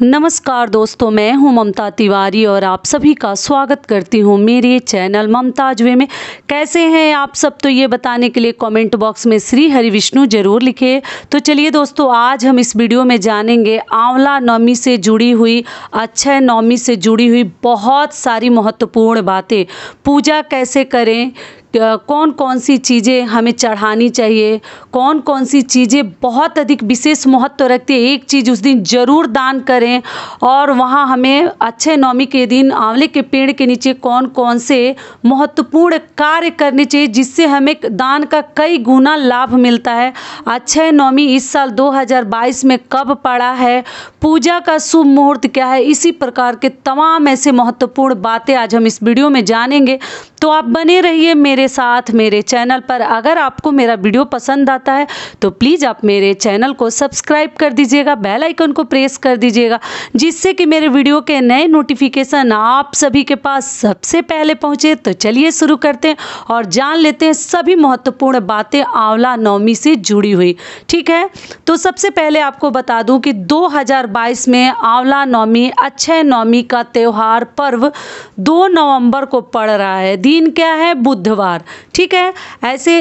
नमस्कार दोस्तों मैं हूं ममता तिवारी और आप सभी का स्वागत करती हूं मेरे चैनल ममता ममताजवे में कैसे हैं आप सब तो ये बताने के लिए कमेंट बॉक्स में श्री हरि विष्णु जरूर लिखे तो चलिए दोस्तों आज हम इस वीडियो में जानेंगे आंवला नवमी से जुड़ी हुई अक्षय नवमी से जुड़ी हुई बहुत सारी महत्वपूर्ण बातें पूजा कैसे करें कौन कौन सी चीज़ें हमें चढ़ानी चाहिए कौन कौन सी चीज़ें बहुत अधिक विशेष महत्व रखती है एक चीज़ उस दिन ज़रूर दान करें और वहाँ हमें अच्छे नौमी के दिन आंवले के पेड़ के नीचे कौन कौन से महत्वपूर्ण कार्य करने चाहिए जिससे हमें दान का कई गुना लाभ मिलता है अक्षय नौमी इस साल 2022 में कब पड़ा है पूजा का शुभ मुहूर्त क्या है इसी प्रकार के तमाम ऐसे महत्वपूर्ण बातें आज हम इस वीडियो में जानेंगे तो आप बने रहिए मेरे के साथ मेरे चैनल पर अगर आपको मेरा वीडियो पसंद आता है तो प्लीज़ आप मेरे चैनल को सब्सक्राइब कर दीजिएगा बेल आइकन को प्रेस कर दीजिएगा जिससे कि मेरे वीडियो के नए नोटिफिकेशन आप सभी के पास सबसे पहले पहुँचे तो चलिए शुरू करते हैं और जान लेते हैं सभी महत्वपूर्ण बातें आंवला नवमी से जुड़ी हुई ठीक है तो सबसे पहले आपको बता दूं कि दो में आंवला नवमी अक्षय नवमी का त्यौहार पर्व दो नवंबर को पड़ रहा है दिन क्या है बुधवार परिवार ठीक है ऐसे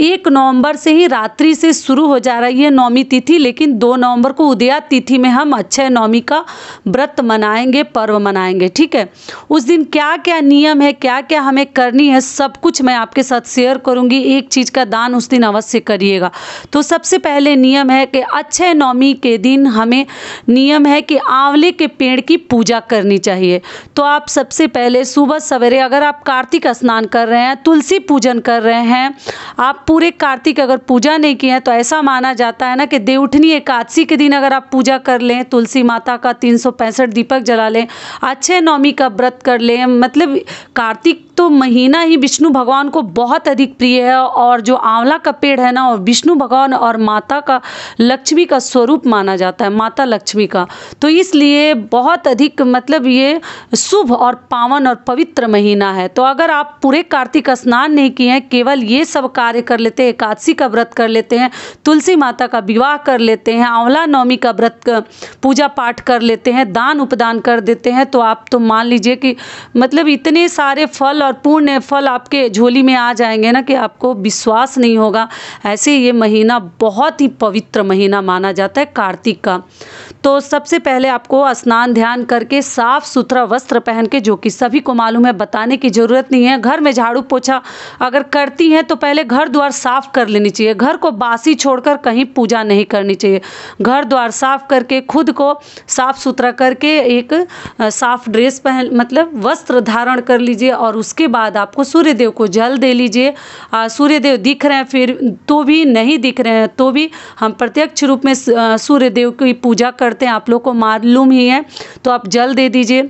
एक नवंबर से ही रात्रि से शुरू हो जा रही है नौमी तिथि लेकिन दो नवंबर को उदया तिथि में हम अक्षय नौमी का व्रत मनाएंगे पर्व मनाएंगे ठीक है उस दिन क्या क्या नियम है क्या क्या हमें करनी है सब कुछ मैं आपके साथ शेयर करूंगी एक चीज़ का दान उस दिन अवश्य करिएगा तो सबसे पहले नियम है कि अक्षय नौमी के दिन हमें नियम है कि आंवले के पेड़ की पूजा करनी चाहिए तो आप सबसे पहले सुबह सवेरे अगर आप कार्तिक स्नान कर रहे हैं तुलसी पूजन कर रहे हैं आप पूरे कार्तिक अगर पूजा नहीं किए हैं तो ऐसा माना जाता है ना कि देवउठनी एकादशी के दिन अगर आप पूजा कर लें तुलसी माता का तीन दीपक जला लें अच्छे नौमी का व्रत कर लें मतलब कार्तिक तो महीना ही विष्णु भगवान को बहुत अधिक प्रिय है और जो आंवला का पेड़ है ना विष्णु भगवान और माता का लक्ष्मी का स्वरूप माना जाता है माता लक्ष्मी का तो इसलिए बहुत अधिक मतलब ये शुभ और पावन और पवित्र महीना है तो अगर आप पूरे कार्तिक स्नान नहीं किए हैं केवल ये सब कार्य कर लेते हैं एकादशी का व्रत कर लेते हैं तुलसी माता का विवाह कर लेते हैं आंवला नवमी का व्रत पूजा पाठ कर लेते हैं दान उपदान कर देते हैं तो आप तो मान लीजिए कि मतलब इतने सारे फल और पूर्ण फल आपके झोली में आ जाएंगे ना कि आपको विश्वास नहीं होगा ऐसे ये महीना बहुत ही पवित्र महीना माना जाता है कार्तिक का तो सबसे पहले आपको स्नान ध्यान करके साफ सुथरा वस्त्र पहन के जो कि सभी को मालूम है बताने की ज़रूरत नहीं है घर में झाड़ू पोछा अगर करती हैं तो पहले घर द्वार साफ कर लेनी चाहिए घर को बासी छोड़कर कहीं पूजा नहीं करनी चाहिए घर द्वार साफ करके खुद को साफ सुथरा करके एक साफ ड्रेस पहन मतलब वस्त्र धारण कर लीजिए और उस उसके बाद आपको सूर्यदेव को जल दे लीजिए सूर्यदेव दिख रहे हैं फिर तो भी नहीं दिख रहे हैं तो भी हम प्रत्यक्ष रूप में सूर्यदेव की पूजा करते हैं आप लोग को मालूम ही है तो आप जल दे दीजिए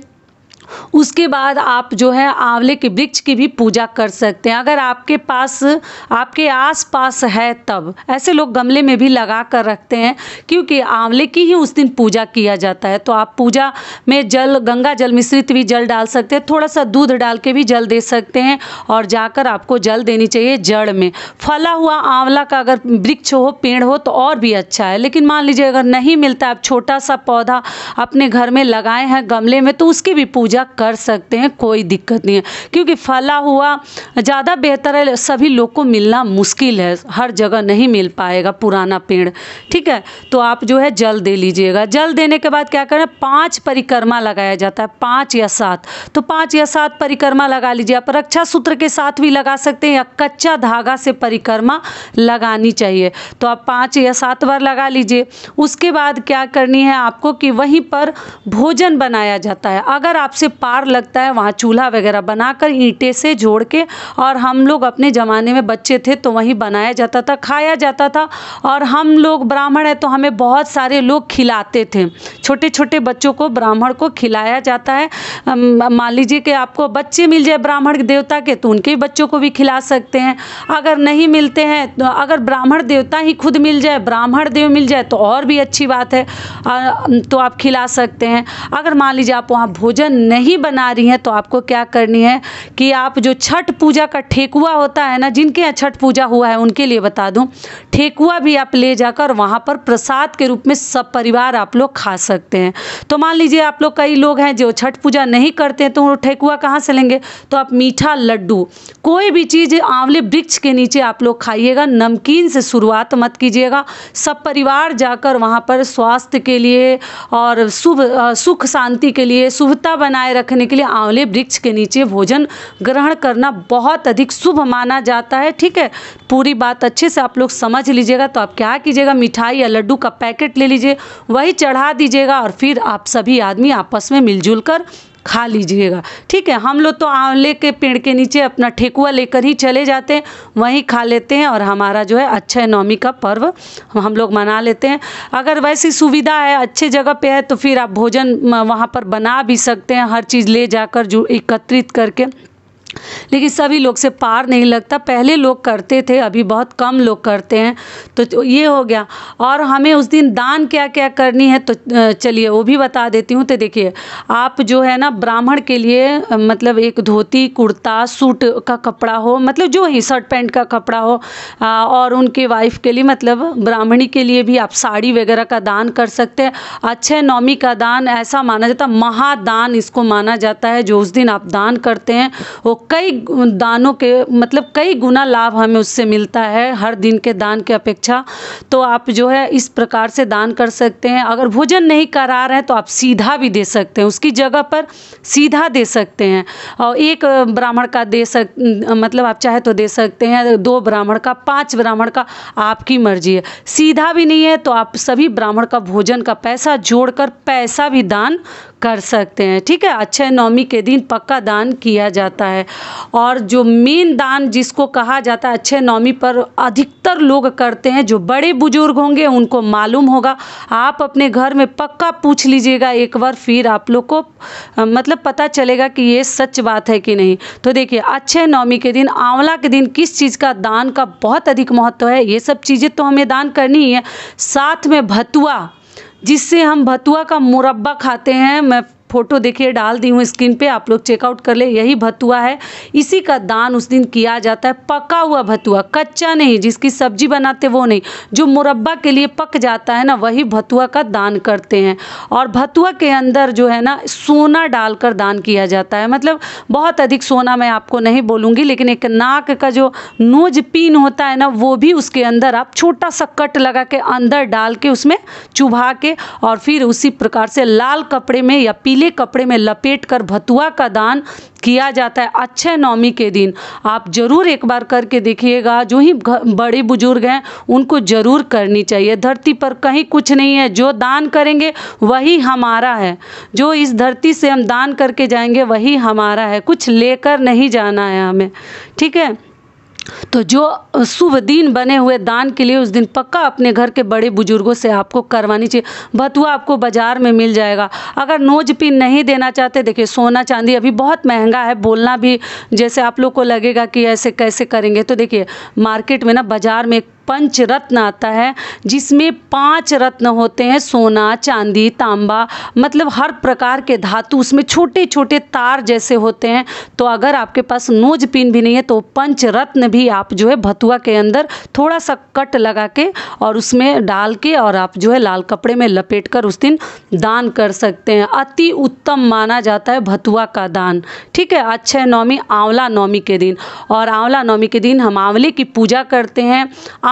उसके बाद आप जो है आंवले के वृक्ष की भी पूजा कर सकते हैं अगर आपके पास आपके आस पास है तब ऐसे लोग गमले में भी लगा कर रखते हैं क्योंकि आंवले की ही उस दिन पूजा किया जाता है तो आप पूजा में जल गंगा जल मिश्रित भी जल डाल सकते हैं थोड़ा सा दूध डाल के भी जल दे सकते हैं और जाकर आपको जल देनी चाहिए जड़ में फला हुआ आंवला का अगर वृक्ष हो पेड़ हो तो और भी अच्छा है लेकिन मान लीजिए अगर नहीं मिलता आप छोटा सा पौधा अपने घर में लगाए हैं गमले में तो उसकी भी पूजा कर कर सकते हैं कोई दिक्कत नहीं है क्योंकि फला हुआ ज़्यादा बेहतर है सभी लोग को मिलना मुश्किल है हर जगह नहीं मिल पाएगा पुराना पेड़ ठीक है तो आप जो है जल दे लीजिएगा जल देने के बाद क्या करें पाँच परिक्रमा लगाया जाता है पाँच या सात तो पाँच या सात परिक्रमा लगा लीजिए आप रक्षा सूत्र के साथ भी लगा सकते हैं या कच्चा धागा से परिक्रमा लगानी चाहिए तो आप पाँच या सात बार लगा लीजिए उसके बाद क्या करनी है आपको कि वहीं पर भोजन बनाया जाता है अगर आपसे पार लगता है वहाँ चूल्हा वगैरह बनाकर ईंटे से जोड़ के और हम लोग अपने ज़माने में बच्चे थे तो वहीं बनाया जाता था खाया जाता था और हम लोग ब्राह्मण है तो हमें बहुत सारे लोग खिलाते थे छोटे छोटे बच्चों को ब्राह्मण को खिलाया जाता है मान लीजिए कि आपको बच्चे मिल जाए ब्राह्मण देवता के तो उनके बच्चों को भी खिला सकते हैं अगर नहीं मिलते हैं तो अगर ब्राह्मण देवता ही खुद मिल जाए ब्राह्मण देव मिल जाए तो और भी अच्छी बात है तो आप खिला सकते हैं अगर मान लीजिए आप वहाँ भोजन नहीं नहीं बना रही हैं तो आपको क्या करनी है कि आप जो छठ पूजा का ठेकुआ होता है ना जिनके यहाँ छठ पूजा हुआ है उनके लिए बता दूँ ठेकुआ भी आप ले जाकर वहाँ पर प्रसाद के रूप में सब परिवार आप लोग खा सकते हैं तो मान लीजिए आप लोग कई लोग हैं जो छठ पूजा नहीं करते हैं तो वो ठेकुआ कहाँ से लेंगे तो आप मीठा लड्डू कोई भी चीज़ आंवले वृक्ष के नीचे आप लोग खाइएगा नमकीन से शुरुआत मत कीजिएगा सब परिवार जाकर वहाँ पर स्वास्थ्य के लिए और शुभ सुख शांति के लिए शुभता बनाए रख रखने के लिए आंवले वृक्ष के नीचे भोजन ग्रहण करना बहुत अधिक शुभ माना जाता है ठीक है पूरी बात अच्छे से आप लोग समझ लीजिएगा तो आप क्या कीजिएगा मिठाई या लड्डू का पैकेट ले लीजिए वही चढ़ा दीजिएगा और फिर आप सभी आदमी आपस में मिलजुल कर खा लीजिएगा ठीक है हम लोग तो आंवले के पेड़ के नीचे अपना ठेकुआ लेकर ही चले जाते हैं वहीं खा लेते हैं और हमारा जो है अक्षय अच्छा नवमी का पर्व हम लोग मना लेते हैं अगर वैसी सुविधा है अच्छे जगह पे है तो फिर आप भोजन वहाँ पर बना भी सकते हैं हर चीज़ ले जाकर जो एकत्रित करके लेकिन सभी लोग से पार नहीं लगता पहले लोग करते थे अभी बहुत कम लोग करते हैं तो ये हो गया और हमें उस दिन दान क्या क्या करनी है तो चलिए वो भी बता देती हूँ तो देखिए आप जो है ना ब्राह्मण के लिए मतलब एक धोती कुर्ता सूट का कपड़ा हो मतलब जो ही शर्ट पैंट का कपड़ा हो और उनके वाइफ के लिए मतलब ब्राह्मणी के लिए भी आप साड़ी वगैरह का दान कर सकते हैं अच्छे नौमी का दान ऐसा माना जाता महादान इसको माना जाता है जो उस दिन आप दान करते हैं वो कई दानों के मतलब कई गुना लाभ हमें उससे मिलता है हर दिन के दान के अपेक्षा तो आप जो है इस प्रकार से दान कर सकते हैं अगर भोजन नहीं करा रहे हैं तो आप सीधा भी दे सकते हैं उसकी जगह पर सीधा दे सकते हैं और एक ब्राह्मण का दे सक मतलब आप चाहे तो दे सकते हैं दो ब्राह्मण का पाँच ब्राह्मण का आपकी मर्जी है सीधा भी नहीं है तो आप सभी ब्राह्मण का भोजन का पैसा जोड़कर पैसा भी दान कर सकते हैं ठीक है अच्छे नवमी के दिन पक्का दान किया जाता है और जो मेन दान जिसको कहा जाता है अच्छे नवमी पर अधिकतर लोग करते हैं जो बड़े बुजुर्ग होंगे उनको मालूम होगा आप अपने घर में पक्का पूछ लीजिएगा एक बार फिर आप लोग को मतलब पता चलेगा कि ये सच बात है कि नहीं तो देखिए अच्छे नवमी के दिन आंवला के दिन किस चीज़ का दान का बहुत अधिक महत्व है ये सब चीज़ें तो हमें दान करनी ही है साथ में भतुआ जिससे हम भतुआ का मुरब्बा खाते हैं मैं फ़ोटो देखिए डाल दी हूँ स्क्रीन पे आप लोग चेकआउट कर ले यही भतुआ है इसी का दान उस दिन किया जाता है पका हुआ भतुआ कच्चा नहीं जिसकी सब्जी बनाते वो नहीं जो मुरब्बा के लिए पक जाता है ना वही भतुआ का दान करते हैं और भतुआ के अंदर जो है ना सोना डालकर दान किया जाता है मतलब बहुत अधिक सोना मैं आपको नहीं बोलूँगी लेकिन एक नाक का जो नोज पिन होता है ना वो भी उसके अंदर आप छोटा सा कट लगा के अंदर डाल के उसमें चुभा के और फिर उसी प्रकार से लाल कपड़े में या पीले पीले कपड़े में लपेट कर भतुआ का दान किया जाता है अच्छे नवमी के दिन आप जरूर एक बार करके देखिएगा जो ही बड़े बुजुर्ग हैं उनको जरूर करनी चाहिए धरती पर कहीं कुछ नहीं है जो दान करेंगे वही हमारा है जो इस धरती से हम दान करके जाएंगे वही हमारा है कुछ लेकर नहीं जाना है हमें ठीक है तो जो शुभ दिन बने हुए दान के लिए उस दिन पक्का अपने घर के बड़े बुजुर्गों से आपको करवानी चाहिए बतुआ आपको बाज़ार में मिल जाएगा अगर नोज पिन नहीं देना चाहते देखिए सोना चांदी अभी बहुत महंगा है बोलना भी जैसे आप लोग को लगेगा कि ऐसे कैसे करेंगे तो देखिए मार्केट में ना बाज़ार में पंचरत्न आता है जिसमें पांच रत्न होते हैं सोना चांदी तांबा मतलब हर प्रकार के धातु उसमें छोटे छोटे तार जैसे होते हैं तो अगर आपके पास नोज पिन भी नहीं है तो पंचरत्न भी आप जो है भतुआ के अंदर थोड़ा सा कट लगा के और उसमें डाल के और आप जो है लाल कपड़े में लपेट कर उस दिन दान कर सकते हैं अति उत्तम माना जाता है भतुआ का दान ठीक है अक्षय अच्छा नौमी आंवला नौमी के दिन और आंवला नौमी के दिन हम आंवले की पूजा करते हैं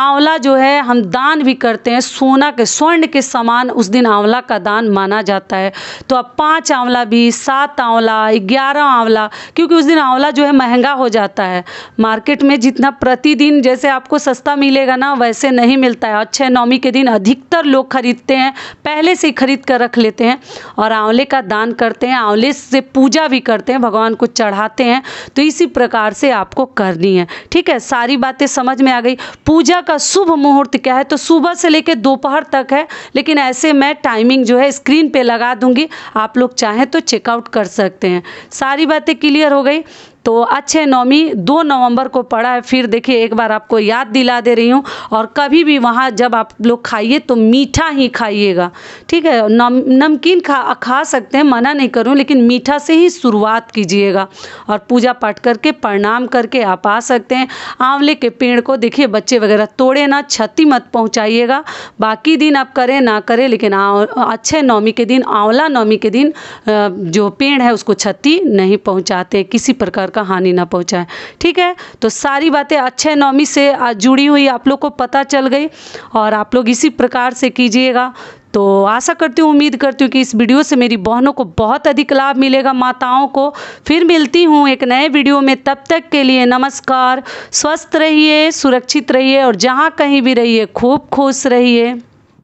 आंवला जो है हम दान भी करते हैं सोना के स्वर्ण के समान उस दिन आंवला का दान माना जाता है तो अब पांच आंवला भी सात आंवला ग्यारह आंवला क्योंकि उस दिन आंवला जो है महंगा हो जाता है मार्केट में जितना प्रतिदिन जैसे आपको सस्ता मिलेगा ना वैसे नहीं मिलता है अच्छे नवमी के दिन अधिकतर लोग खरीदते हैं पहले से ही खरीद कर रख लेते हैं और आंवले का दान करते हैं आंवले से पूजा भी करते हैं भगवान को चढ़ाते हैं तो इसी प्रकार से आपको करनी है ठीक है सारी बातें समझ में आ गई पूजा का का शुभ मुहूर्त क्या है तो सुबह से लेकर दोपहर तक है लेकिन ऐसे मैं टाइमिंग जो है स्क्रीन पे लगा दूंगी आप लोग चाहें तो चेकआउट कर सकते हैं सारी बातें क्लियर हो गई तो अच्छे नौमी दो नवंबर को पड़ा है फिर देखिए एक बार आपको याद दिला दे रही हूँ और कभी भी वहाँ जब आप लोग खाइए तो मीठा ही खाइएगा ठीक है नम नमकीन खा खा सकते हैं मना नहीं करूँ लेकिन मीठा से ही शुरुआत कीजिएगा और पूजा पाठ करके प्रणाम करके आप आ सकते हैं आंवले के पेड़ को देखिए बच्चे वगैरह तोड़े ना क्षति मत पहुँचाइएगा बाकी दिन आप करें ना करें लेकिन अच्छे नौमी के दिन आंवला नौमी के दिन जो पेड़ है उसको क्षति नहीं पहुँचाते किसी प्रकार का हानि ना पहुंचाए ठीक है तो सारी बातें अच्छे नवमी से आज जुड़ी हुई आप लोग को पता चल गई और आप लोग इसी प्रकार से कीजिएगा तो आशा करती हूँ उम्मीद करती हूँ कि इस वीडियो से मेरी बहनों को बहुत अधिक लाभ मिलेगा माताओं को फिर मिलती हूँ एक नए वीडियो में तब तक के लिए नमस्कार स्वस्थ रहिए सुरक्षित रहिए और जहाँ कहीं भी रहिए खूब खुश रहिए